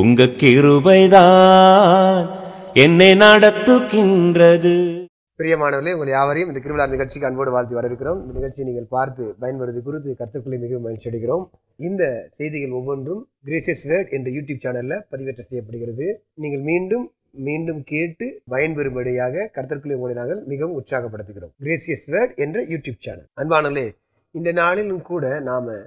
உங்க கிருபைதான் என்னை நடத்துகின்றது பிரியமானவர்களே உங்கள் யாவரையும் இந்த கிருவிழா நிகழ்ச்சிக்கு அன்போடு வாழ்த்து வரவிருக்கிறோம் இந்த நிகழ்ச்சியை நீங்கள் பார்த்து பயன்படுவது குறித்து கருத்துக்களை மிகவும் மகிழ்ச்சி அடைகிறோம் இந்த செய்திகள் ஒவ்வொன்றும் கிரேசியஸ் வேர்ட் என்ற யூடியூப் சேனலில் பதிவேற்ற செய்யப்படுகிறது நீங்கள் மீண்டும் மீண்டும் கேட்டு பயன்பெறும்படியாக கருத்திற்குள்ளே உங்களை நாங்கள் மிகவும் உற்சாகப்படுத்துகிறோம் கிரேசியஸ் வேர்ட் என்ற யூடியூப் சேனல் அன்பானலே இந்த நாளிலும் கூட நாம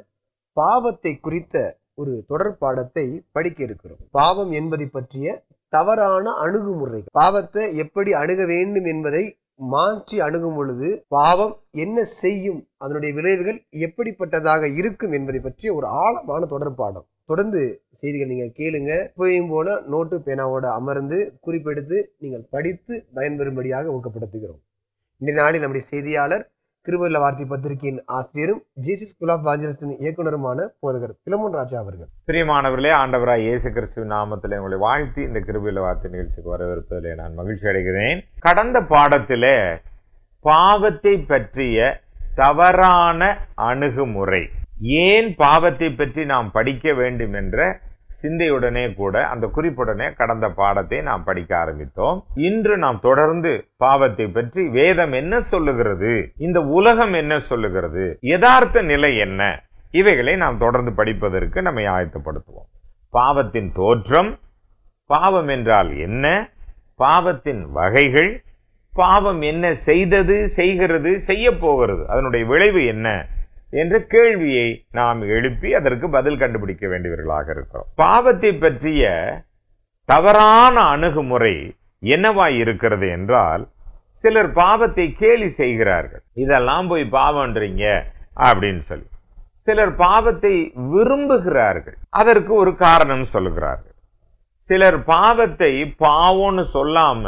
பாவத்தை குறித்த ஒரு தொடர் பாடத்தை படிக்க இருக்கிறோம் பாவம் என்பதை பற்றிய தவறான அணுகுமுறை பாவத்தை எப்படி அணுக வேண்டும் என்பதை மாற்றி அணுகும் பொழுது பாவம் என்ன செய்யும் அதனுடைய விளைவுகள் எப்படிப்பட்டதாக இருக்கும் என்பதை பற்றிய ஒரு ஆழமான தொடர்பாடம் தொடர்ந்து செய்திகள் நீங்கள் கேளுங்க போயும் போல நோட்டு பேனாவோட அமர்ந்து குறிப்பெடுத்து நீங்கள் படித்து பயன்பெறும்படியாக ஊக்கப்படுத்துகிறோம் இந்த நாளில் நம்முடைய செய்தியாளர் கிருபல்ல வார்த்தை பத்திரிகையின் ஆசிரியரும் ஜேசி ஸ்கூல் ஆஃப் வாஞ்சலிஸ்டின் இயக்குனருமான போதகர் பிலமோன் ராஜா அவர்கள் பிரியமானவர்களே ஆண்டவராய் இயேசு கிறிஸ்துவ நாமத்தில் உங்களை வாழ்த்தி இந்த கிருபல்ல வார்த்தை நிகழ்ச்சிக்கு வரவேற்பதிலே நான் மகிழ்ச்சி அடைகிறேன் கடந்த பாடத்திலே பாவத்தை பற்றிய தவறான அணுகுமுறை ஏன் பாவத்தை பற்றி நாம் படிக்க வேண்டும் என்ற சிந்தையுடனே கூட அந்த குறிப்புடனே கடந்த பாடத்தை நாம் படிக்க ஆரம்பித்தோம் இன்று நாம் தொடர்ந்து பாவத்தை பற்றி வேதம் என்ன சொல்லுகிறது இந்த உலகம் என்ன சொல்லுகிறது யதார்த்த நிலை என்ன இவைகளை நாம் தொடர்ந்து படிப்பதற்கு நம்மை ஆயத்தப்படுத்துவோம் பாவத்தின் தோற்றம் பாவம் என்றால் என்ன பாவத்தின் வகைகள் பாவம் என்ன செய்தது செய்கிறது செய்ய போகிறது அதனுடைய விளைவு என்ன என்ற கேள்வியை நாம் எழுப்பி அதற்கு பதில் கண்டுபிடிக்க வேண்டியவர்களாக இருக்கிறோம் பாவத்தை பற்றிய தவறான அணுகுமுறை என்னவாய் இருக்கிறது என்றால் சிலர் பாவத்தை கேலி செய்கிறார்கள் இதெல்லாம் போய் பாவன்றீங்க அப்படின்னு சொல்லி சிலர் பாவத்தை விரும்புகிறார்கள் அதற்கு ஒரு காரணம் சொல்லுகிறார்கள் சிலர் பாவத்தை பாவம்னு சொல்லாம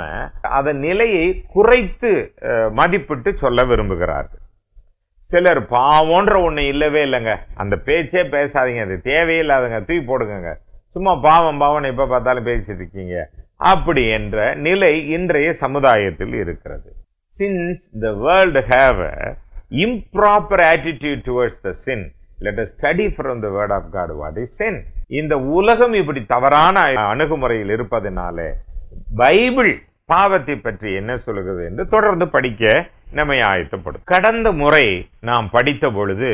அதன் நிலையை குறைத்து மதிப்பிட்டு சொல்ல விரும்புகிறார்கள் சிலர் பாவம்ன்ற ஒன்று இல்லவே இல்லைங்க அந்த பேச்சே பேசாதீங்க அது தேவையில்லாதங்க தூக்கி போடுங்க சும்மா பாவம் பாவம் எப்போ பார்த்தாலும் பேசிட்டு இருக்கீங்க அப்படி என்ற நிலை இன்றைய சமுதாயத்தில் இருக்கிறது since the world have a improper attitude towards the sin let us study from the word of God what is sin இந்த உலகம் இப்படி தவறான அணுகுமுறையில் இருப்பதனாலே பைபிள் பாவத்தை பற்றி என்ன சொல்கிறது என்று தொடர்ந்து படிக்க நம்மை ஆயத்தப்படும் கடந்த முறை நாம் படித்த பொழுது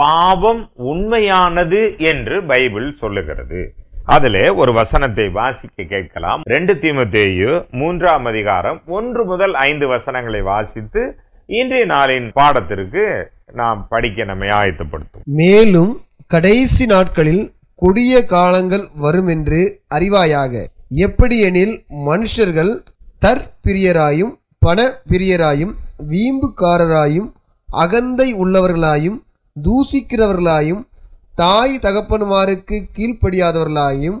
பாவம் உண்மையானது என்று பைபிள் சொல்லுகிறது அதில் ஒரு வசனத்தை வாசிக்க கேட்கலாம் ரெண்டு தீமத்தேயு மூன்றாம் அதிகாரம் ஒன்று முதல் ஐந்து வசனங்களை வாசித்து இன்றைய நாளின் பாடத்திற்கு நாம் படிக்க நம்மை ஆயத்தப்படுத்தும் மேலும் கடைசி நாட்களில் கொடிய காலங்கள் வரும் என்று அறிவாயாக எப்படியெனில் மனுஷர்கள் தற்பிரியராயும் பண பிரியராயும் வீம்புக்காரராயும் அகந்தை உள்ளவர்களாயும் தூசிக்கிறவர்களாயும் தாய் தகப்பனுமாருக்கு கீழ்ப்படியாதவர்களாயும்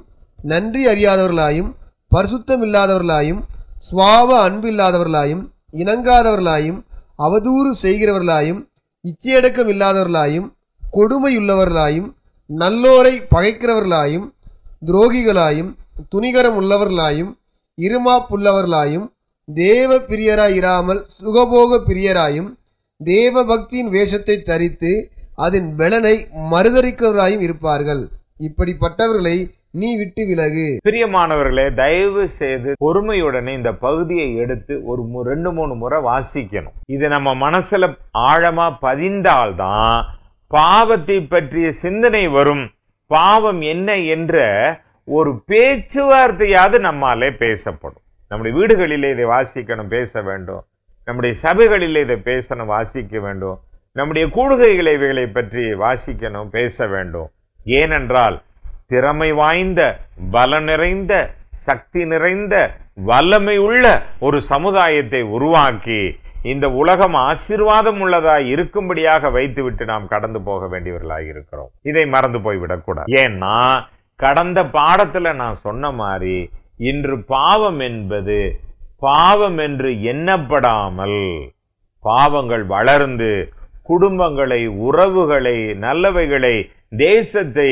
நன்றி அறியாதவர்களாயும் பரிசுத்தம் இல்லாதவர்களாயும் சுவாவ அன்பில்லாதவர்களாயும் இணங்காதவர்களாயும் அவதூறு செய்கிறவர்களாயும் இச்சையடக்கம் இல்லாதவர்களாயும் கொடுமையுள்ளவர்களாயும் நல்லோரை பகைக்கிறவர்களாயும் துரோகிகளாயும் துணிகரம் உள்ளவர்களாயும் இருமாப்புள்ளவர்களாயும் தேவ பிரியராய் இராமல் சுகபோக பிரியராயும் தேவ பக்தியின் வேஷத்தை தரித்து அதன் பலனை மறுதளிக்கிறவராயும் இருப்பார்கள் இப்படிப்பட்டவர்களை நீ விட்டு விலகு பிரியமானவர்களே தயவு செய்து பொறுமையுடனே இந்த பகுதியை எடுத்து ஒரு ரெண்டு மூணு முறை வாசிக்கணும் இது நம்ம மனசுல ஆழமா பதிந்தால்தான் பாவத்தை பற்றிய சிந்தனை வரும் பாவம் என்ன என்ற ஒரு பேச்சுவார்த்தையாவது நம்மாலே பேசப்படும் நம்முடைய வீடுகளிலே இதை வாசிக்கணும் பேச வேண்டும் நம்முடைய சபைகளிலே இதை பேசணும் வாசிக்க வேண்டும் நம்முடைய கூடுகைகளை இவைகளை பற்றி வாசிக்கணும் பேச வேண்டும் ஏனென்றால் திறமை வாய்ந்த பல நிறைந்த சக்தி நிறைந்த வல்லமை உள்ள ஒரு சமுதாயத்தை உருவாக்கி இந்த உலகம் ஆசீர்வாதம் உள்ளதாக இருக்கும்படியாக வைத்துவிட்டு நாம் கடந்து போக வேண்டியவர்களாக இருக்கிறோம் இதை மறந்து போய்விடக்கூடாது ஏன்னா கடந்த பாடத்தில் நான் சொன்ன மாதிரி இன்று பாவம் என்பது பாவம் என்று எண்ணப்படாமல் பாவங்கள் வளர்ந்து குடும்பங்களை உறவுகளை நல்லவைகளை தேசத்தை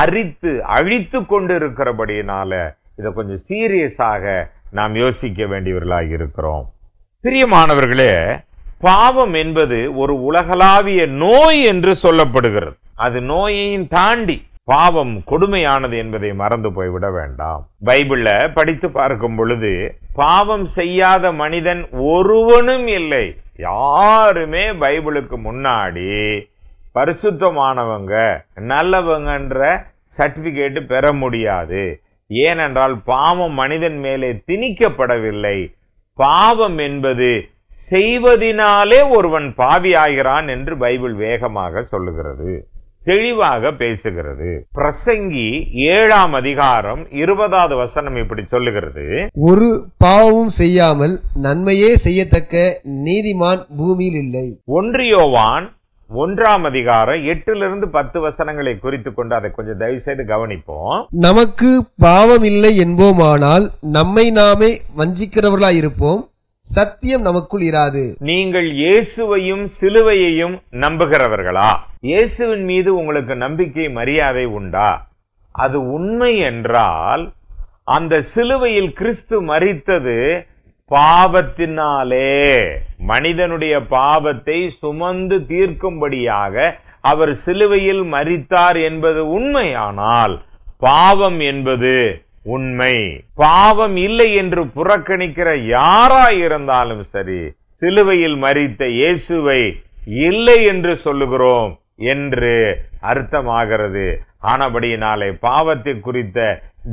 அரித்து அழித்து கொண்டிருக்கிறபடியினால இதை கொஞ்சம் சீரியஸாக நாம் யோசிக்க வேண்டியவர்களாக இருக்கிறோம் பிரியமானவர்களே பாவம் என்பது ஒரு உலகளாவிய நோய் என்று சொல்லப்படுகிறது அது நோயையும் தாண்டி பாவம் கொடுமையானது என்பதை மறந்து போய்விட வேண்டாம் பைபிள்ல படித்து பார்க்கும் பொழுது பாவம் செய்யாத மனிதன் ஒருவனும் இல்லை யாருமே பைபிளுக்கு முன்னாடி பரிசுத்தமானவங்க நல்லவங்கன்ற சர்டிபிகேட்டு பெற முடியாது ஏனென்றால் பாவம் மனிதன் மேலே திணிக்கப்படவில்லை பாவம் என்பது செய்வதினாலே ஒருவன் பாவியாகிறான் என்று பைபிள் வேகமாக சொல்லுகிறது தெளிவாக பேசுகிறது பிரசங்கி ஏழாம் அதிகாரம் இருபதாவது வசனம் இப்படி சொல்லுகிறது ஒரு பாவமும் செய்யாமல் நன்மையே செய்யத்தக்க நீதிமான் பூமியில் இல்லை ஒன்றியோவான் ஒன்றாம் அதிகாரம் எட்டிலிருந்து பத்து வசனங்களை குறித்து கொண்டு அதை கொஞ்சம் தயவு செய்து கவனிப்போம் நமக்கு பாவம் இல்லை என்போமானால் நம்மை நாமே வஞ்சிக்கிறவர்களாய் இருப்போம் சத்தியம் நமக்குள் இராது நீங்கள் இயேசுவையும் சிலுவையையும் நம்புகிறவர்களா இயேசுவின் மீது உங்களுக்கு நம்பிக்கை மரியாதை உண்டா அது உண்மை என்றால் அந்த சிலுவையில் கிறிஸ்து மறித்தது பாவத்தினாலே மனிதனுடைய பாவத்தை சுமந்து தீர்க்கும்படியாக அவர் சிலுவையில் மறித்தார் என்பது உண்மையானால் பாவம் என்பது உண்மை பாவம் இல்லை என்று புறக்கணிக்கிற யாராயிருந்தாலும் சரி சிலுவையில் மறித்த இயேசுவை இல்லை என்று சொல்லுகிறோம் என்று அர்த்தமாகிறது ஆனபடியினாலே பாவத்தை குறித்த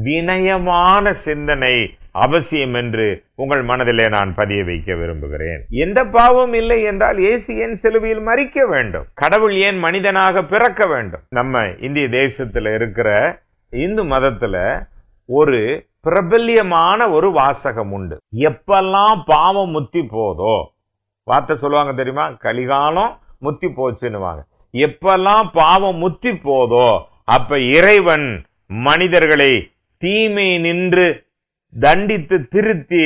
வினயமான சிந்தனை அவசியம் என்று உங்கள் மனதிலே நான் பதிய வைக்க விரும்புகிறேன் எந்த பாவம் இல்லை என்றால் இயேசு ஏன் சிலுவையில் மறிக்க வேண்டும் கடவுள் ஏன் மனிதனாக பிறக்க வேண்டும் நம்ம இந்திய தேசத்தில் இருக்கிற இந்து மதத்தில் ஒரு பிரபல்யமான ஒரு வாசகம் உண்டு எப்பெல்லாம் பாவம் முத்தி போதோ வார்த்தை சொல்லுவாங்க தெரியுமா கலிகாலம் முத்தி போச்சுன்னுவாங்க எப்பெல்லாம் பாவம் முத்தி போதோ அப்ப இறைவன் மனிதர்களை தீமை நின்று தண்டித்து திருத்தி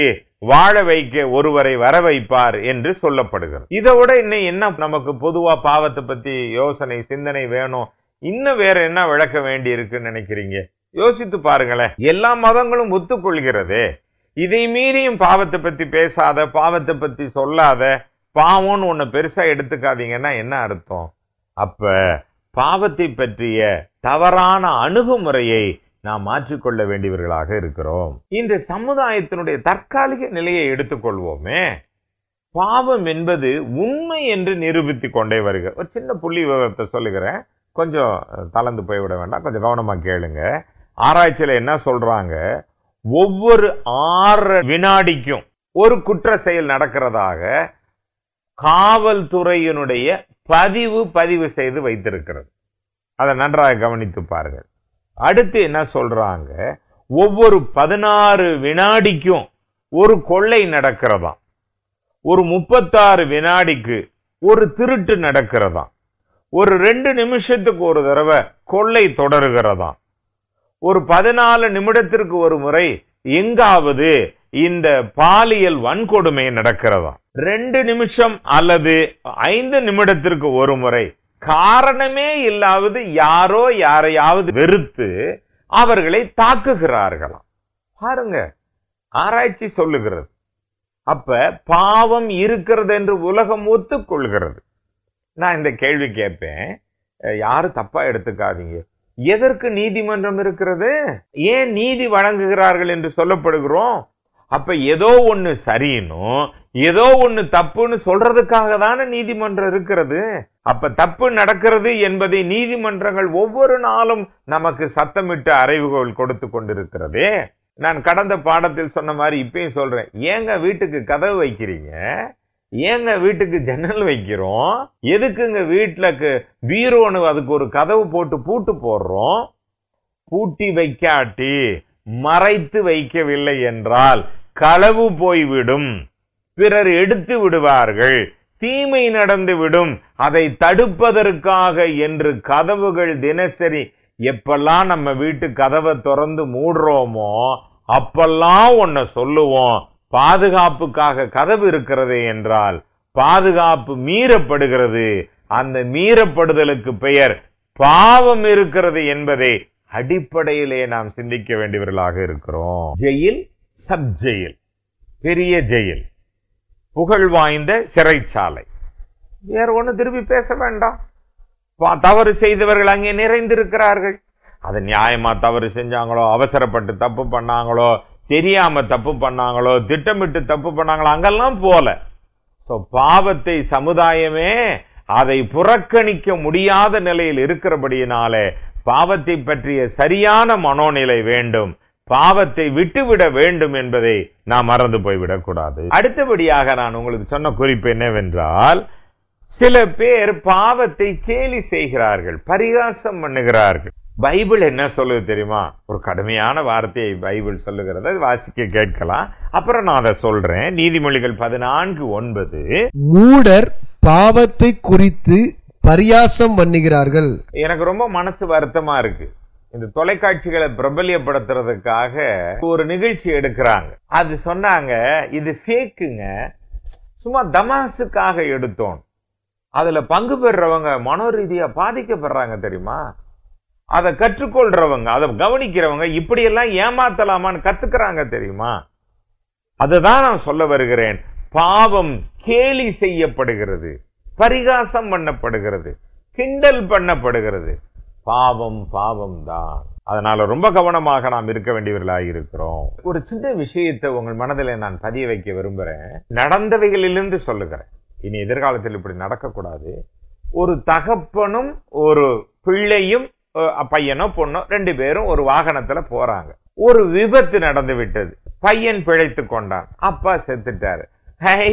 வாழ வைக்க ஒருவரை வர வைப்பார் என்று சொல்லப்படுகிறது இதை விட இன்னும் என்ன நமக்கு பொதுவா பாவத்தை பத்தி யோசனை சிந்தனை வேணும் இன்னும் வேற என்ன விளக்க வேண்டி இருக்குன்னு நினைக்கிறீங்க யோசித்து பாருங்களேன் எல்லா மதங்களும் ஒத்துக்கொள்கிறது இதை மீறியும் பாவத்தை பற்றி பேசாத பாவத்தை பற்றி சொல்லாத பாவம்னு ஒன்று பெருசாக எடுத்துக்காதீங்கன்னா என்ன அர்த்தம் அப்போ பாவத்தை பற்றிய தவறான அணுகுமுறையை நாம் மாற்றிக்கொள்ள வேண்டியவர்களாக இருக்கிறோம் இந்த சமுதாயத்தினுடைய தற்காலிக நிலையை எடுத்துக்கொள்வோமே பாவம் என்பது உண்மை என்று நிரூபித்து கொண்டே வருக ஒரு சின்ன புள்ளி விவரத்தை சொல்லுகிறேன் கொஞ்சம் தளர்ந்து போய்விட வேண்டாம் கொஞ்சம் கவனமாக கேளுங்க ஆராய்ச்சியில் என்ன சொல்கிறாங்க ஒவ்வொரு ஆறு வினாடிக்கும் ஒரு குற்ற செயல் நடக்கிறதாக காவல்துறையினுடைய பதிவு பதிவு செய்து வைத்திருக்கிறது அதை நன்றாக கவனித்து பாருங்கள் அடுத்து என்ன சொல்கிறாங்க ஒவ்வொரு பதினாறு வினாடிக்கும் ஒரு கொள்ளை நடக்கிறதாம் ஒரு முப்பத்தாறு வினாடிக்கு ஒரு திருட்டு நடக்கிறதா ஒரு ரெண்டு நிமிஷத்துக்கு ஒரு தடவை கொள்ளை தொடர்கிறதாம் ஒரு பதினாலு நிமிடத்திற்கு ஒரு முறை எங்காவது இந்த பாலியல் வன்கொடுமை நடக்கிறதா ரெண்டு நிமிஷம் அல்லது ஐந்து நிமிடத்திற்கு ஒரு முறை காரணமே இல்லாவது யாரோ யாரையாவது வெறுத்து அவர்களை தாக்குகிறார்களாம் பாருங்க ஆராய்ச்சி சொல்லுகிறது அப்ப பாவம் இருக்கிறது என்று உலகம் ஒத்துக்கொள்கிறது நான் இந்த கேள்வி கேட்பேன் யாரும் தப்பா எடுத்துக்காதீங்க எதற்கு நீதிமன்றம் இருக்கிறது ஏன் நீதி வழங்குகிறார்கள் என்று சொல்லப்படுகிறோம் அப்ப ஏதோ ஒன்று சரின்னு ஏதோ ஒன்று தப்புன்னு சொல்றதுக்காக தானே நீதிமன்றம் இருக்கிறது அப்ப தப்பு நடக்கிறது என்பதை நீதிமன்றங்கள் ஒவ்வொரு நாளும் நமக்கு சத்தமிட்டு அறிவுகள் கொடுத்து கொண்டிருக்கிறதே நான் கடந்த பாடத்தில் சொன்ன மாதிரி இப்பயும் சொல்றேன் ஏங்க வீட்டுக்கு கதவு வைக்கிறீங்க ஏங்க வீட்டுக்கு ஜன்னல் வைக்கிறோம் எதுக்குங்க வீட்டில் பீரோனு அதுக்கு ஒரு கதவு போட்டு பூட்டு போடுறோம் பூட்டி வைக்காட்டி மறைத்து வைக்கவில்லை என்றால் களவு போய்விடும் பிறர் எடுத்து விடுவார்கள் தீமை நடந்துவிடும் அதை தடுப்பதற்காக என்று கதவுகள் தினசரி எப்பெல்லாம் நம்ம வீட்டு கதவை திறந்து மூடுறோமோ அப்பெல்லாம் ஒன்ன சொல்லுவோம் பாதுகாப்புக்காக கதவு இருக்கிறது என்றால் பாதுகாப்பு மீறப்படுகிறது அந்த மீறப்படுதலுக்கு பெயர் பாவம் இருக்கிறது என்பதை அடிப்படையிலே நாம் சிந்திக்க வேண்டியவர்களாக இருக்கிறோம் ஜெயில் சப் ஜெயில் பெரிய ஜெயில் புகழ் வாய்ந்த சிறைச்சாலை வேற ஒன்று திருப்பி பேச வேண்டாம் தவறு செய்தவர்கள் அங்கே நிறைந்திருக்கிறார்கள் அதை நியாயமா தவறு செஞ்சாங்களோ அவசரப்பட்டு தப்பு பண்ணாங்களோ தெரியாமல் தப்பு பண்ணாங்களோ திட்டமிட்டு தப்பு பண்ணாங்களோ அங்கெல்லாம் போல ஸோ பாவத்தை சமுதாயமே அதை புறக்கணிக்க முடியாத நிலையில் இருக்கிறபடியினாலே பாவத்தை பற்றிய சரியான மனோநிலை வேண்டும் பாவத்தை விட்டுவிட வேண்டும் என்பதை நாம் மறந்து போய்விடக்கூடாது அடுத்தபடியாக நான் உங்களுக்கு சொன்ன குறிப்பு என்னவென்றால் சில பேர் பாவத்தை கேலி செய்கிறார்கள் பரிகாசம் பண்ணுகிறார்கள் பைபிள் என்ன சொல்லுது தெரியுமா ஒரு கடுமையான வார்த்தையை பைபிள் சொல்லுகிறத வாசிக்க கேட்கலாம் அப்புறம் நான் அதை சொல்றேன் நீதிமொழிகள் பதினான்கு ஒன்பது மூடர் பாவத்தை குறித்து பரியாசம் பண்ணுகிறார்கள் எனக்கு ரொம்ப மனசு வருத்தமா இருக்கு இந்த தொலைக்காட்சிகளை பிரபல்யப்படுத்துறதுக்காக ஒரு நிகழ்ச்சி எடுக்கிறாங்க அது சொன்னாங்க இது ஃபேக்குங்க சும்மா தமாசுக்காக எடுத்தோம் அதில் பங்கு பெறுறவங்க மனோரீதியா பாதிக்கப்படுறாங்க தெரியுமா அதை கற்றுக்கொள்றவங்க அதை கவனிக்கிறவங்க இப்படியெல்லாம் ஏமாத்தலாமான்னு கத்துக்கிறாங்க தெரியுமா அதுதான் நான் சொல்ல வருகிறேன் பாவம் கேலி செய்யப்படுகிறது பரிகாசம் பண்ணப்படுகிறது கிண்டல் பண்ணப்படுகிறது பாவம் பாவம் தான் அதனால ரொம்ப கவனமாக நாம் இருக்க வேண்டியவர்களாக இருக்கிறோம் ஒரு சின்ன விஷயத்தை உங்கள் மனதில் நான் பதிய வைக்க விரும்புகிறேன் நடந்தவைகளிலிருந்து சொல்லுகிறேன் இனி எதிர்காலத்தில் இப்படி நடக்கக்கூடாது ஒரு தகப்பனும் ஒரு பிள்ளையும் பையனோ பொண்ணோ ரெண்டு பேரும் ஒரு வாகனத்தில் போகிறாங்க ஒரு விபத்து நடந்து விட்டது பையன் பிழைத்து கொண்டான் அப்பா செத்துட்டாரு ஹை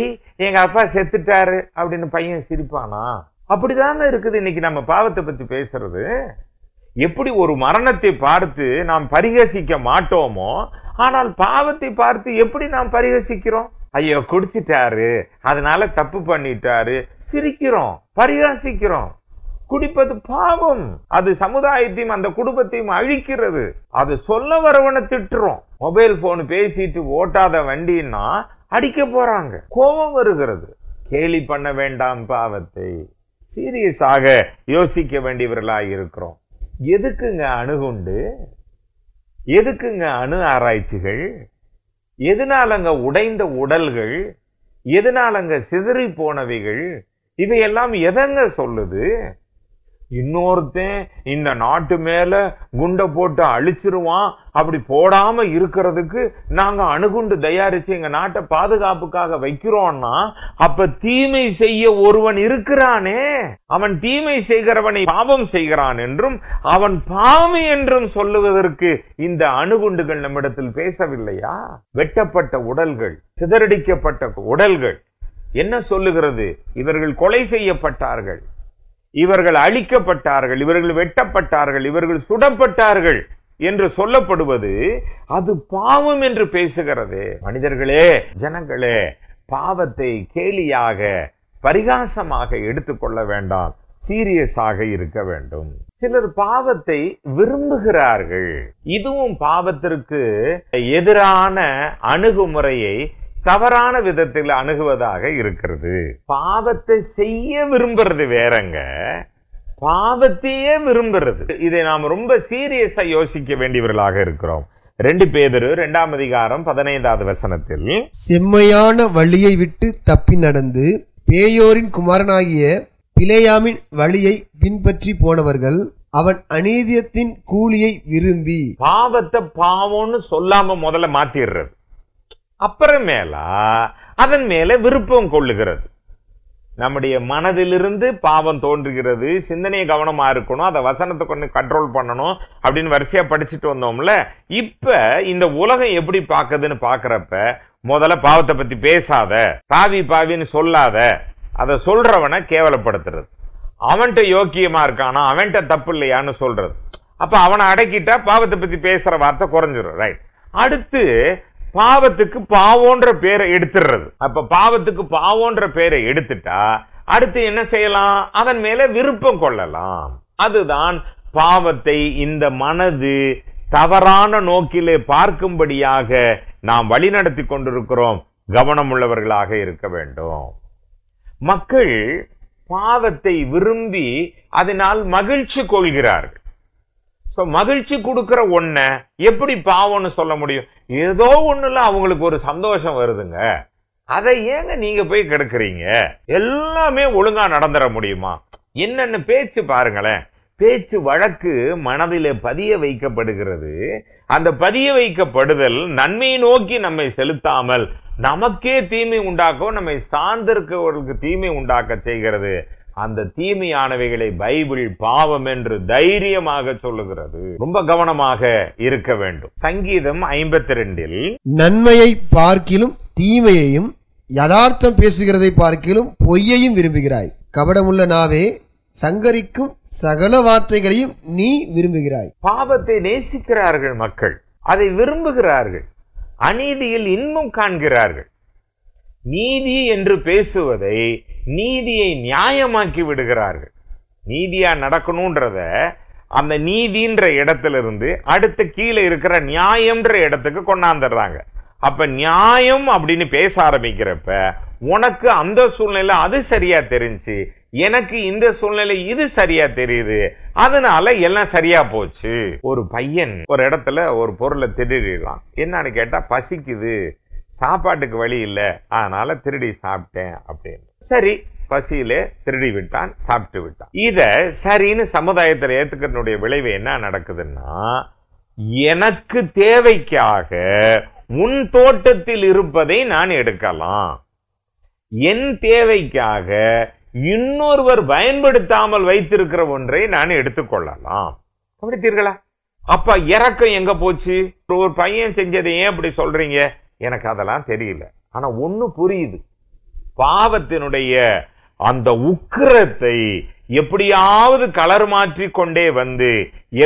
எங்கள் அப்பா செத்துட்டாரு அப்படின்னு பையன் சிரிப்பானா அப்படிதானே இருக்குது இன்னைக்கு நம்ம பாவத்தை பற்றி பேசுறது எப்படி ஒரு மரணத்தை பார்த்து நாம் பரிகசிக்க மாட்டோமோ ஆனால் பாவத்தை பார்த்து எப்படி நாம் பரிகசிக்கிறோம் ஐயோ குடிச்சிட்டாரு அதனால தப்பு பண்ணிட்டாரு சிரிக்கிறோம் பரிகாசிக்கிறோம் குடிப்பது பாவம் அது சமுதாயத்தையும் அந்த குடும்பத்தையும் அழிக்கிறது அது சொல்ல வரவனை திட்டுறோம் மொபைல் போன் பேசிட்டு ஓட்டாத வண்டின்னா அடிக்க போறாங்க கோபம் வருகிறது கேலி பண்ண வேண்டாம் பாவத்தை சீரியஸாக யோசிக்க வேண்டியவர்களாக இருக்கிறோம் எதுக்குங்க அணுகுண்டு எதுக்குங்க அணு ஆராய்ச்சிகள் எதனாலங்க உடைந்த உடல்கள் எதனாலங்க சிதறி போனவைகள் இவையெல்லாம் எதங்க சொல்லுது இன்னொருத்தன் இந்த நாட்டு மேலே குண்டை போட்டு அழிச்சிருவான் அப்படி போடாமல் இருக்கிறதுக்கு நாங்கள் அணுகுண்டு தயாரித்து எங்கள் நாட்டை பாதுகாப்புக்காக வைக்கிறோம்னா அப்போ தீமை செய்ய ஒருவன் இருக்கிறானே அவன் தீமை செய்கிறவனை பாவம் செய்கிறான் என்றும் அவன் பாவம் என்றும் சொல்லுவதற்கு இந்த அணுகுண்டுகள் நம்மிடத்தில் பேசவில்லையா வெட்டப்பட்ட உடல்கள் சிதறடிக்கப்பட்ட உடல்கள் என்ன சொல்லுகிறது இவர்கள் கொலை செய்யப்பட்டார்கள் இவர்கள் அழிக்கப்பட்டார்கள் இவர்கள் வெட்டப்பட்டார்கள் இவர்கள் சுடப்பட்டார்கள் என்று சொல்லப்படுவது அது பாவம் என்று பேசுகிறது மனிதர்களே ஜனங்களே பாவத்தை கேலியாக பரிகாசமாக எடுத்துக்கொள்ள வேண்டாம் சீரியஸாக இருக்க வேண்டும் சிலர் பாவத்தை விரும்புகிறார்கள் இதுவும் பாவத்திற்கு எதிரான அணுகுமுறையை தவறான விதத்தில் அணுகுவதாக இருக்கிறது பாவத்தை செய்ய விரும்புறது வேறங்க பாவத்தையே விரும்புறது இதை நாம் ரொம்ப சீரியஸா யோசிக்க வேண்டியவர்களாக இருக்கிறோம் ரெண்டு பேதரு ரெண்டாம் அதிகாரம் பதினைந்தாவது வசனத்தில் செம்மையான வழியை விட்டு தப்பி நடந்து பேயோரின் குமாரனாகிய பிழையாமின் வழியை பின்பற்றி போனவர்கள் அவன் அநீதியத்தின் கூலியை விரும்பி பாவத்தை பாவம்னு சொல்லாம முதல்ல மாத்திடுறது அப்புறமேலா அதன் மேலே விருப்பம் கொள்ளுகிறது நம்முடைய மனதிலிருந்து பாவம் தோன்றுகிறது சிந்தனையை கவனமாக இருக்கணும் அதை வசனத்தை கொண்டு கண்ட்ரோல் பண்ணணும் அப்படின்னு வரிசையாக படிச்சுட்டு வந்தோம்ல இப்போ இந்த உலகம் எப்படி பார்க்குதுன்னு பார்க்குறப்ப முதல்ல பாவத்தை பற்றி பேசாத பாவி பாவின்னு சொல்லாத அதை சொல்கிறவனை கேவலப்படுத்துறது அவன்கிட்ட யோக்கியமாக இருக்கானா அவன்கிட்ட தப்பு இல்லையான்னு சொல்கிறது அப்போ அவனை அடக்கிட்டா பாவத்தை பற்றி பேசுகிற வார்த்தை குறைஞ்சிடும் ரைட் அடுத்து பாவத்துக்கு பாவோன்ற பேரை எடுத்துடுறது அப்ப பாவத்துக்கு பாவோன்ற பேரை எடுத்துட்டா அடுத்து என்ன செய்யலாம் அதன் மேல விருப்பம் கொள்ளலாம் அதுதான் பாவத்தை இந்த மனது தவறான நோக்கிலே பார்க்கும்படியாக நாம் வழிநடத்தி கொண்டிருக்கிறோம் கவனம் உள்ளவர்களாக இருக்க வேண்டும் மக்கள் பாவத்தை விரும்பி அதனால் மகிழ்ச்சி கொள்கிறார்கள் ஸோ மகிழ்ச்சி கொடுக்குற ஒன்றை எப்படி பாவம்னு சொல்ல முடியும் ஏதோ ஒன்றுல அவங்களுக்கு ஒரு சந்தோஷம் வருதுங்க அதை ஏங்க நீங்கள் போய் கெடுக்குறீங்க எல்லாமே ஒழுங்காக நடந்துட முடியுமா என்னென்ன பேச்சு பாருங்களேன் பேச்சு வழக்கு மனதில் பதிய வைக்கப்படுகிறது அந்த பதிய வைக்கப்படுதல் நன்மையை நோக்கி நம்மை செலுத்தாமல் நமக்கே தீமை உண்டாக்கவும் நம்மை சார்ந்திருக்கவர்களுக்கு தீமை உண்டாக்க செய்கிறது அந்த தீமையானவைகளை பைபிள் பாவம் என்று தைரியமாக சொல்லுகிறது ரொம்ப கவனமாக இருக்க வேண்டும் சங்கீதம் ஐம்பத்தி ரெண்டில் நன்மையை பார்க்கிலும் தீமையையும் யதார்த்தம் பேசுகிறதை பார்க்கிலும் பொய்யையும் விரும்புகிறாய் கபடமுள்ள நாவே சங்கரிக்கும் சகல வார்த்தைகளையும் நீ விரும்புகிறாய் பாவத்தை நேசிக்கிறார்கள் மக்கள் அதை விரும்புகிறார்கள் அநீதியில் இன்பம் காண்கிறார்கள் நீதி என்று பேசுவதை நீதியை நியாயமாக்கி விடுகிறார்கள் நீதியாக நடக்கணுன்றத அந்த நீதின்ற இருந்து அடுத்து கீழே இருக்கிற நியாயம்ன்ற இடத்துக்கு கொண்டாந்துடுறாங்க அப்போ நியாயம் அப்படின்னு பேச ஆரம்பிக்கிறப்ப உனக்கு அந்த சூழ்நிலை அது சரியாக தெரிஞ்சு எனக்கு இந்த சூழ்நிலை இது சரியா தெரியுது அதனால எல்லாம் சரியா போச்சு ஒரு பையன் ஒரு இடத்துல ஒரு பொருளை திருடிடலாம் என்னன்னு கேட்டால் பசிக்குது சாப்பாட்டுக்கு வழி இல்லை அதனால திருடி சாப்பிட்டேன் அப்படின்னு சரி பசியிலே திருடி விட்டான் சாப்பிட்டு விட்டான் இதை சரின்னு சமுதாயத்தில் ஏற்றுக்கிறனுடைய விளைவு என்ன நடக்குதுன்னா எனக்கு தேவைக்காக உன் தோட்டத்தில் இருப்பதை நான் எடுக்கலாம் என் தேவைக்காக இன்னொருவர் பயன்படுத்தாமல் வைத்திருக்கிற ஒன்றை நான் எடுத்துக்கொள்ளலாம் கவனித்தீர்களா அப்ப இறக்கம் எங்க போச்சு ஒரு பையன் செஞ்சதை ஏன் அப்படி சொல்றீங்க எனக்கு அதெல்லாம் தெரியல ஆனா ஒண்ணு புரியுது பாவத்தினுடைய அந்த உக்கிரத்தை எப்படியாவது கலர் மாற்றி கொண்டே வந்து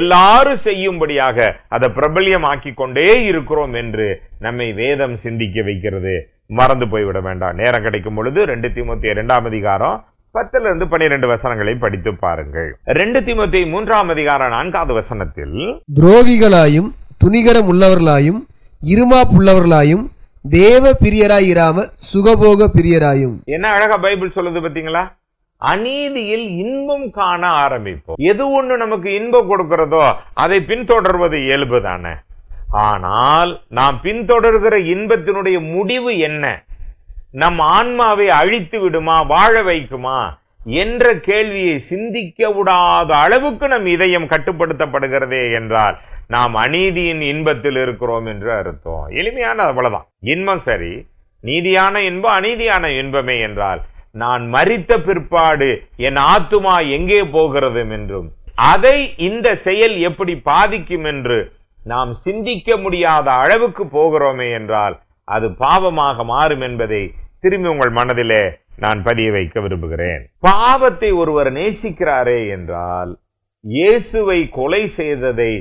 எல்லாரும் செய்யும்படியாக அதை பிரபல்யமாக்கி கொண்டே இருக்கிறோம் என்று நம்மை வேதம் சிந்திக்க வைக்கிறது மறந்து போய்விட வேண்டாம் நேரம் கிடைக்கும் பொழுது ரெண்டு திமுத்தி இரண்டாம் அதிகாரம் பத்துல இருந்து பனிரெண்டு வசனங்களை படித்து பாருங்கள் ரெண்டு திமுத்தி மூன்றாம் அதிகாரம் நான்காவது வசனத்தில் துரோகிகளாயும் துணிகரம் உள்ளவர்களாயும் இருமாப்புள்ளவர்களாயும் தேவ பிரியராய் இராமல் சுகபோக பிரியராயும் என்ன அழகா பைபிள் சொல்லுது பாத்தீங்களா அநீதியில் இன்பம் காண ஆரம்பிப்போம் எது ஒண்ணு நமக்கு இன்பம் கொடுக்கிறதோ அதை பின்தொடர்வது இயல்பு தானே ஆனால் நாம் பின்தொடர்கிற இன்பத்தினுடைய முடிவு என்ன நம் ஆன்மாவை அழித்து விடுமா வாழ வைக்குமா என்ற கேள்வியை சிந்திக்க விடாத அளவுக்கு நம் இதயம் கட்டுப்படுத்தப்படுகிறதே என்றால் நாம் அநீதியின் இன்பத்தில் இருக்கிறோம் என்று அர்த்தம் எளிமையான அவ்வளவுதான் இன்பம் சரி நீதியான இன்பம் அநீதியான இன்பமே என்றால் நான் மறித்த பிற்பாடு என் ஆத்துமா எங்கே போகிறது என்றும் அதை இந்த செயல் எப்படி பாதிக்கும் என்று நாம் சிந்திக்க முடியாத அளவுக்கு போகிறோமே என்றால் அது பாவமாக மாறும் என்பதை திரும்பி உங்கள் மனதிலே நான் பதிய வைக்க விரும்புகிறேன் பாவத்தை ஒருவர் நேசிக்கிறாரே என்றால் இயேசுவை கொலை செய்ததை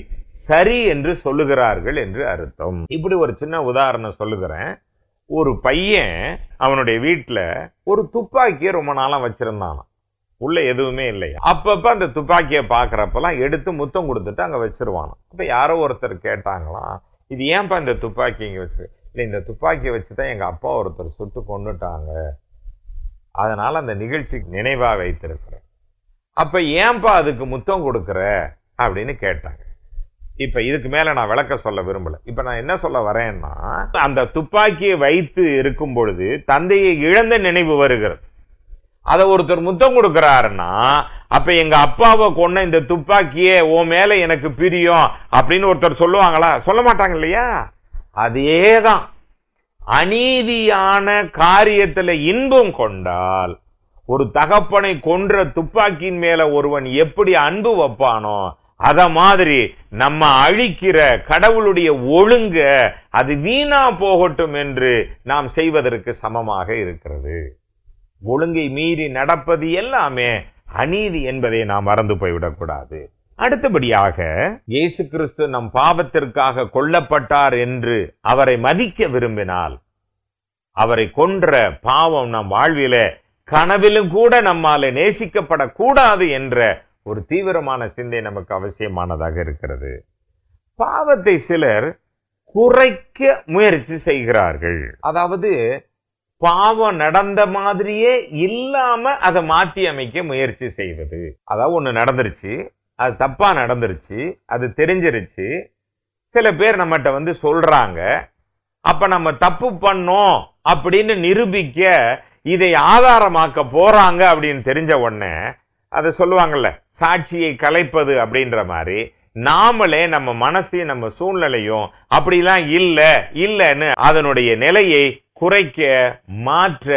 சரி என்று சொல்லுகிறார்கள் என்று அர்த்தம் இப்படி ஒரு சின்ன உதாரணம் சொல்லுகிறேன் ஒரு பையன் அவனுடைய வீட்டில் ஒரு துப்பாக்கியை ரொம்ப நாளாக வச்சிருந்தான் உள்ள எதுவுமே இல்லையா அப்பப்போ அந்த துப்பாக்கியை பார்க்குறப்பெல்லாம் எடுத்து முத்தம் கொடுத்துட்டு அங்கே வச்சிருவான் அப்போ யாரோ ஒருத்தர் கேட்டாங்களாம் இது ஏன்ப்பா இந்த துப்பாக்கி இங்கே வச்சிரு இல்லை இந்த துப்பாக்கியை வச்சு தான் எங்கள் அப்பா ஒருத்தர் சுட்டு கொண்டுட்டாங்க அதனால் அந்த நிகழ்ச்சிக்கு நினைவாக வைத்திருக்கிறேன் அப்போ ஏன்பா அதுக்கு முத்தம் கொடுக்குற அப்படின்னு கேட்டாங்க இப்போ இதுக்கு மேலே நான் விளக்க சொல்ல விரும்பலை இப்போ நான் என்ன சொல்ல வரேன்னா அந்த துப்பாக்கியை வைத்து இருக்கும் பொழுது தந்தையை இழந்த நினைவு வருகிறது அதை ஒருத்தர் முத்தம் கொடுக்குறாருன்னா அப்போ எங்கள் அப்பாவை கொண்ட இந்த துப்பாக்கியே ஓ மேலே எனக்கு பிரியும் அப்படின்னு ஒருத்தர் சொல்லுவாங்களா சொல்ல மாட்டாங்க இல்லையா அதே தான் அநீதியான காரியத்தில் இன்பம் கொண்டால் ஒரு தகப்பனை கொன்ற துப்பாக்கியின் மேல ஒருவன் எப்படி அன்பு வைப்பானோ அத மாதிரி நம்ம அழிக்கிற கடவுளுடைய ஒழுங்க அது வீணா போகட்டும் என்று நாம் செய்வதற்கு சமமாக இருக்கிறது ஒழுங்கை மீறி நடப்பது எல்லாமே அநீதி என்பதை நாம் மறந்து போய்விடக்கூடாது அடுத்தபடியாக இயேசு கிறிஸ்து நம் பாவத்திற்காக கொல்லப்பட்டார் என்று அவரை மதிக்க விரும்பினால் அவரை கொன்ற பாவம் நம் வாழ்வில கனவிலும் கூட நம்மால் நேசிக்கப்படக்கூடாது என்ற ஒரு தீவிரமான சிந்தை நமக்கு அவசியமானதாக இருக்கிறது பாவத்தை சிலர் குறைக்க முயற்சி செய்கிறார்கள் அதாவது பாவம் நடந்த மாதிரியே இல்லாம அதை மாற்றி அமைக்க முயற்சி செய்வது அதாவது ஒண்ணு நடந்துருச்சு அது தப்பாக நடந்துருச்சு அது தெரிஞ்சிருச்சு சில பேர் நம்மகிட்ட வந்து சொல்கிறாங்க அப்போ நம்ம தப்பு பண்ணோம் அப்படின்னு நிரூபிக்க இதை ஆதாரமாக்க போகிறாங்க அப்படின்னு தெரிஞ்ச உடனே அதை சொல்லுவாங்கள்ல சாட்சியை கலைப்பது அப்படின்ற மாதிரி நாமளே நம்ம மனசையும் நம்ம சூழ்நிலையும் அப்படிலாம் இல்லை இல்லைன்னு அதனுடைய நிலையை குறைக்க மாற்ற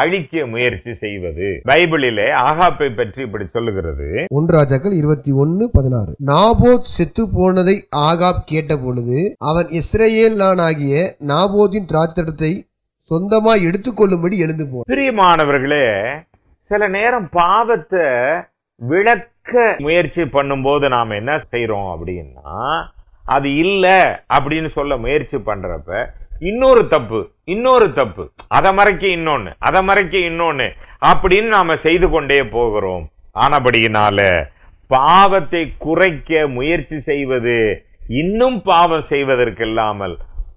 அழிக்க முயற்சி செய்வது பைபிளிலே ஆகாப்பை பற்றி இப்படி சொல்லுகிறது ஒன்று இருபத்தி ஒன்னு பதினாறு நாபோத் செத்து போனதை ஆகாப் கேட்ட பொழுது அவன் இஸ்ரேல் நான் ஆகிய நாபோதின் திராட்சத்தை சொந்தமா எடுத்துக்கொள்ளும்படி எழுந்து போ பிரியமானவர்களே சில நேரம் பாவத்தை விளக்க முயற்சி பண்ணும்போது நாம் என்ன செய்கிறோம் அப்படின்னா அது இல்லை அப்படின்னு சொல்ல முயற்சி பண்ணுறப்ப இன்னொரு தப்பு இன்னொரு தப்பு அதை மறைக்க இன்னொன்று அதை மறைக்க இன்னொன்று அப்படின்னு நாம் செய்து கொண்டே போகிறோம் ஆனபடியினால பாவத்தை குறைக்க முயற்சி செய்வது இன்னும் பாவம் செய்வதற்கு இல்லாமல்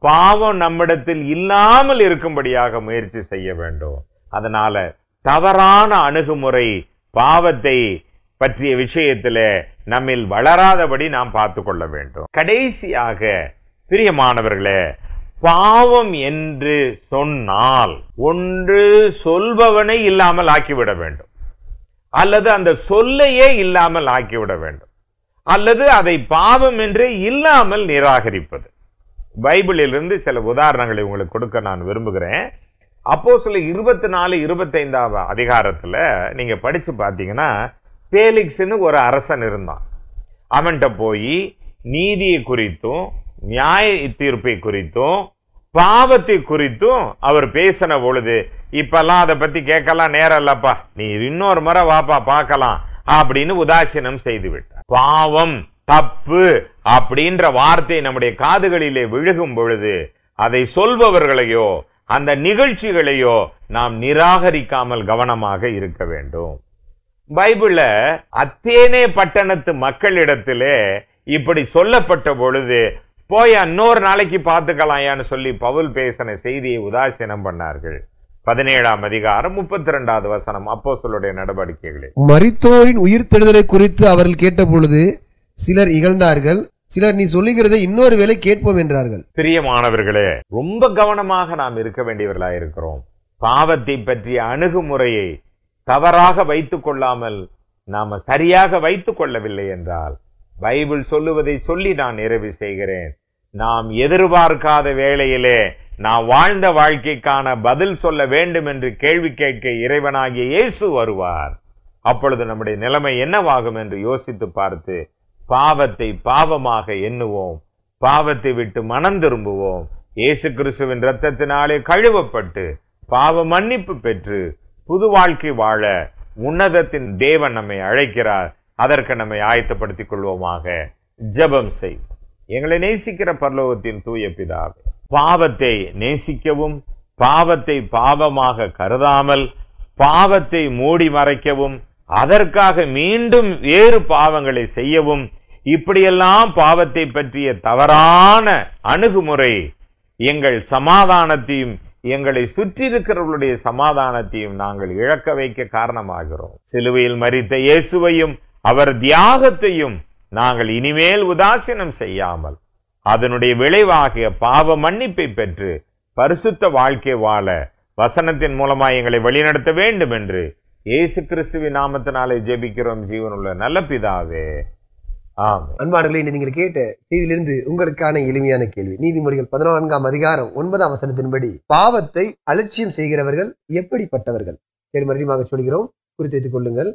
பாவம் நம்மிடத்தில் இல்லாமல் இருக்கும்படியாக முயற்சி செய்ய வேண்டும் அதனால தவறான அணுகுமுறை பாவத்தை பற்றிய விஷயத்தில் நம்மில் வளராதபடி நாம் பார்த்து கொள்ள வேண்டும் கடைசியாக பிரியமானவர்களே பாவம் என்று சொன்னால் ஒன்று சொல்பவனை இல்லாமல் ஆக்கிவிட வேண்டும் அல்லது அந்த சொல்லையே இல்லாமல் ஆக்கிவிட வேண்டும் அல்லது அதை பாவம் என்று இல்லாமல் நிராகரிப்பது பைபிளிலிருந்து சில உதாரணங்களை உங்களுக்கு கொடுக்க நான் விரும்புகிறேன் அப்போ சில இருபத்தி நாலு இருபத்தைந்தாவது அதிகாரத்தில் நீங்கள் படித்து பார்த்தீங்கன்னா பேலிக்ஸ்னு ஒரு அரசன் இருந்தான் அவன்கிட்ட போய் நீதியை குறித்தும் நியாய தீர்ப்பை குறித்தும் பாவத்தை குறித்தும் அவர் பேசின பொழுது இப்பெல்லாம் அதை பத்தி கேட்கலாம் நேரம் இல்லப்பா நீ இன்னொரு முறை வாப்பா பார்க்கலாம் அப்படின்னு உதாசீனம் செய்து விட்டார் பாவம் தப்பு அப்படின்ற வார்த்தை நம்முடைய காதுகளிலே விழுகும் பொழுது அதை சொல்பவர்களையோ அந்த நிகழ்ச்சிகளையோ நாம் நிராகரிக்காமல் கவனமாக இருக்க வேண்டும் பைபிள்ல அத்தேனே பட்டணத்து மக்களிடத்திலே இப்படி சொல்லப்பட்ட பொழுது போய் இன்னொரு நாளைக்கு பார்த்துக்கலாம் ஏன்னு சொல்லி பவுல் பேசின செய்தியை உதாசீனம் பண்ணார்கள் பதினேழாம் அதிகாரம் முப்பத்தி ரெண்டாவது வசனம் அப்போ சொல்லுடைய நடவடிக்கைகளை மரித்தோரின் உயிர் தெழுதலை குறித்து அவர்கள் கேட்ட பொழுது சிலர் இகழ்ந்தார்கள் சிலர் நீ சொல்லுகிறத இன்னொரு வேலை கேட்போம் என்றார்கள் மாணவர்களே ரொம்ப கவனமாக நாம் இருக்க வேண்டியவர்களா இருக்கிறோம் பாவத்தை பற்றிய அணுகுமுறையை தவறாக வைத்துக் கொள்ளாமல் நாம சரியாக வைத்துக் கொள்ளவில்லை என்றால் பைபிள் சொல்லுவதை சொல்லி நான் நிறைவு செய்கிறேன் நாம் எதிர்பார்க்காத வேளையிலே நான் வாழ்ந்த வாழ்க்கைக்கான பதில் சொல்ல வேண்டும் என்று கேள்வி கேட்க இறைவனாகிய இயேசு வருவார் அப்பொழுது நம்முடைய நிலைமை என்னவாகும் என்று யோசித்து பார்த்து பாவத்தை பாவமாக எண்ணுவோம் பாவத்தை விட்டு மனம் திரும்புவோம் இயேசு கிறிஸ்துவின் இரத்தத்தினாலே கழுவப்பட்டு பாவ மன்னிப்பு பெற்று புது வாழ்க்கை வாழ உன்னதத்தின் தேவன் நம்மை அழைக்கிறார் அதற்கு நம்மை ஆயத்தப்படுத்திக் கொள்வோமாக ஜபம் செய் எங்களை நேசிக்கிற பரலோகத்தின் தூய பிதாவே பாவத்தை நேசிக்கவும் பாவத்தை பாவமாக கருதாமல் பாவத்தை மூடி மறைக்கவும் அதற்காக மீண்டும் வேறு பாவங்களை செய்யவும் இப்படியெல்லாம் பாவத்தை பற்றிய தவறான அணுகுமுறை எங்கள் சமாதானத்தையும் எங்களை சுற்றியிருக்கிறவர்களுடைய சமாதானத்தையும் நாங்கள் இழக்க வைக்க காரணமாகிறோம் சிலுவையில் மறித்த இயேசுவையும் அவர் தியாகத்தையும் நாங்கள் இனிமேல் உதாசீனம் செய்யாமல் அதனுடைய விளைவாகிய பாவ மன்னிப்பை பெற்று பரிசுத்த வாழ்க்கை வாழ வசனத்தின் மூலமாக எங்களை வழிநடத்த வேண்டும் என்று இயேசு கிறிஸ்துவின் நாமத்தினாலே ஜெபிக்கிறோம் ஜீவனுள்ள நல்ல பிதாவே ஆம் அன்பாளர்களே நீங்கள் கேட்ட செய்தியிலிருந்து உங்களுக்கான எளிமையான கேள்வி நீதிமொழிகள் பதினான்காம் அதிகாரம் ஒன்பதாம் வசனத்தின்படி பாவத்தை அலட்சியம் செய்கிறவர்கள் எப்படிப்பட்டவர்கள் கேள்வி மறுபடியும் சொல்கிறோம் குறித்து கொள்ளுங்கள்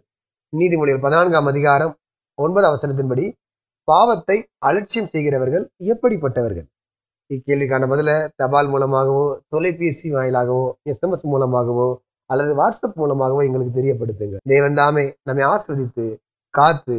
நீதிமொழிகள் பதினான்காம் அதிகாரம் ஒன்பது அவசரத்தின்படி பாவத்தை அலட்சியம் செய்கிறவர்கள் எப்படிப்பட்டவர்கள் இக்கேள்விக்கான பதில தபால் மூலமாகவோ தொலைபேசி வாயிலாகவோ எஸ்எம்எஸ் மூலமாகவோ அல்லது வாட்ஸ்அப் மூலமாகவோ எங்களுக்கு தெரியப்படுத்துங்க தேவன் தாமே நம்மை ஆஸ்வதித்து காத்து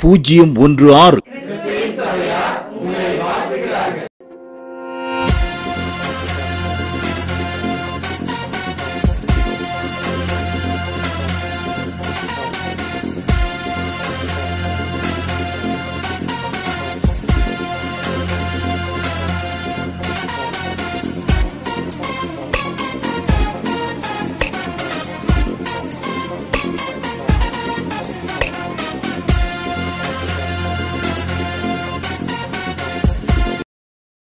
பூஜ்ஜியம் ஒன்று ஆறு